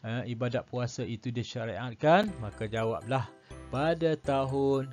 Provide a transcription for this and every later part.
Eh, ibadat puasa itu disyariatkan maka jawablah pada tahun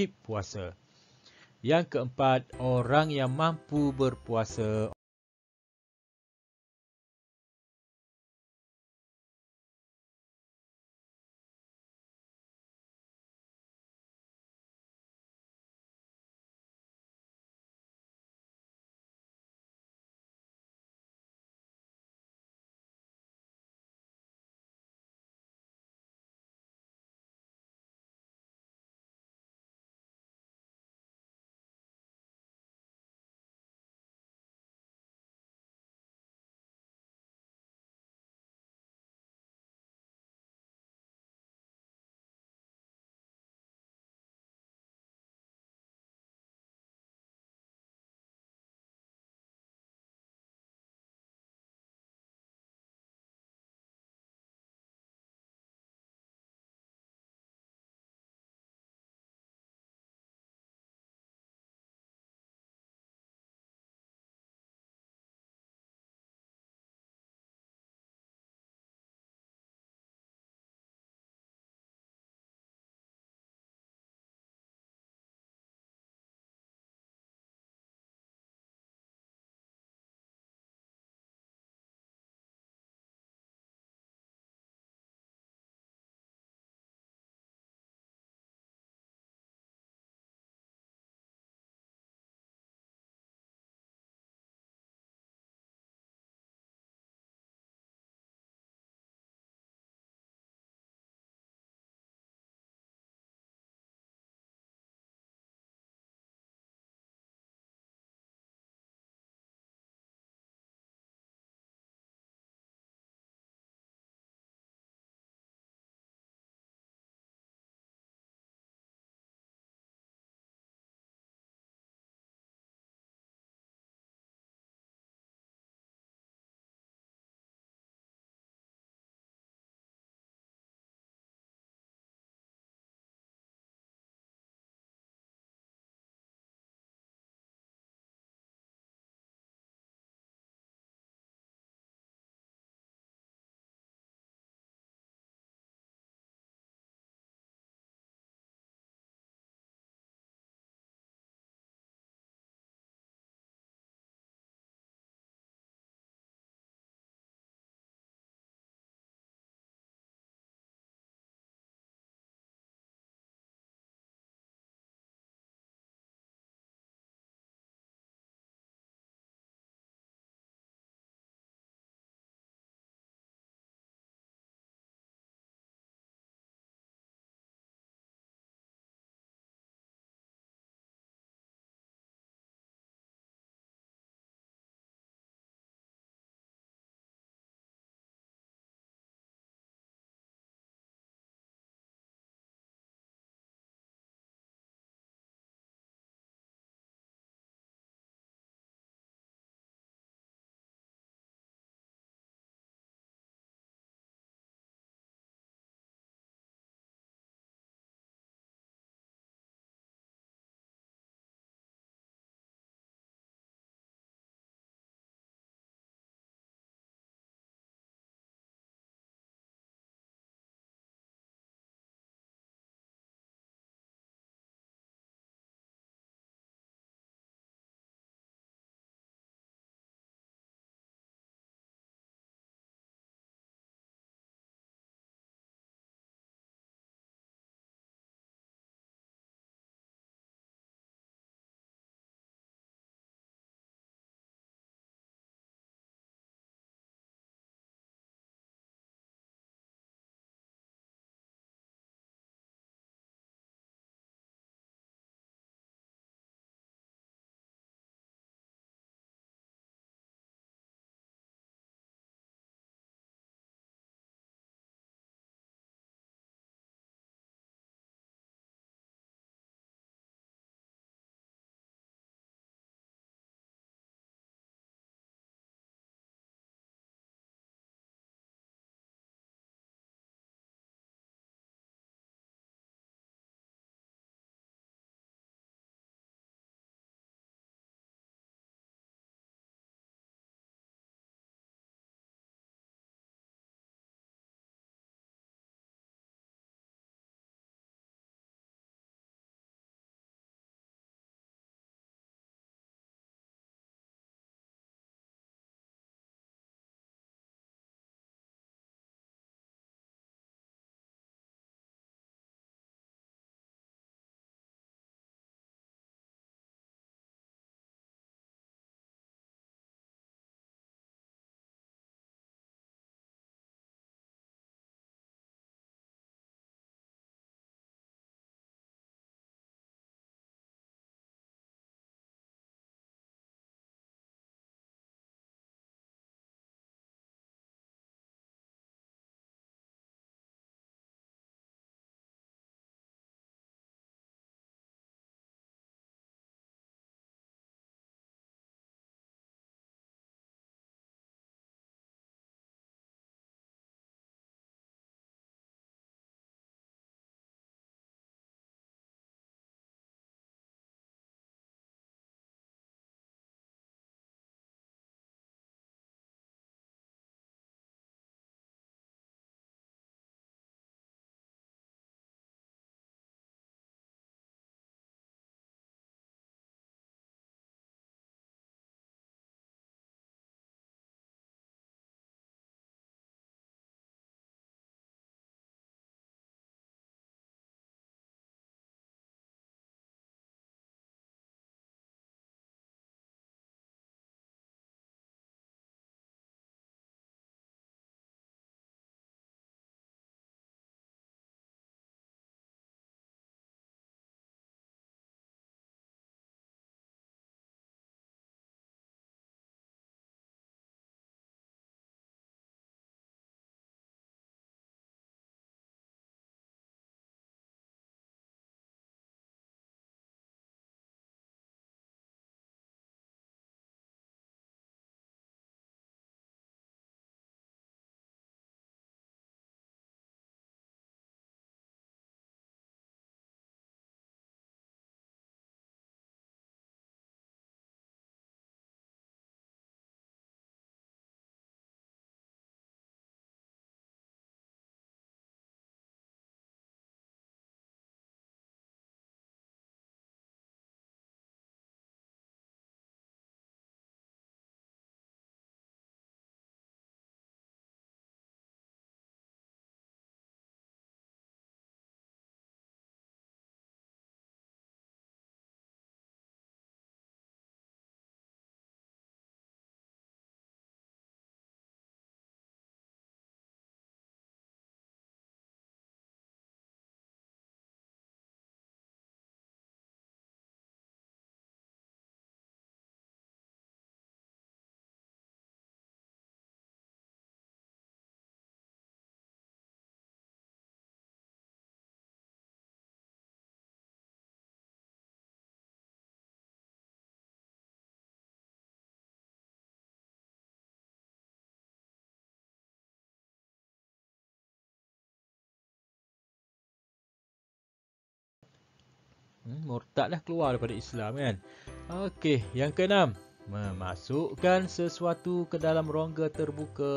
wajib puasa. Yang keempat, orang yang mampu berpuasa hmm, murtad lah keluar daripada Islam kan okey yang keenam memasukkan sesuatu ke dalam rongga terbuka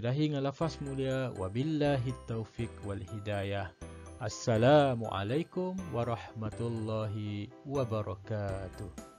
sudahi dengan lafaz mulia wabillahi taufik wal hidayah assalamualaikum warahmatullahi wabarakatuh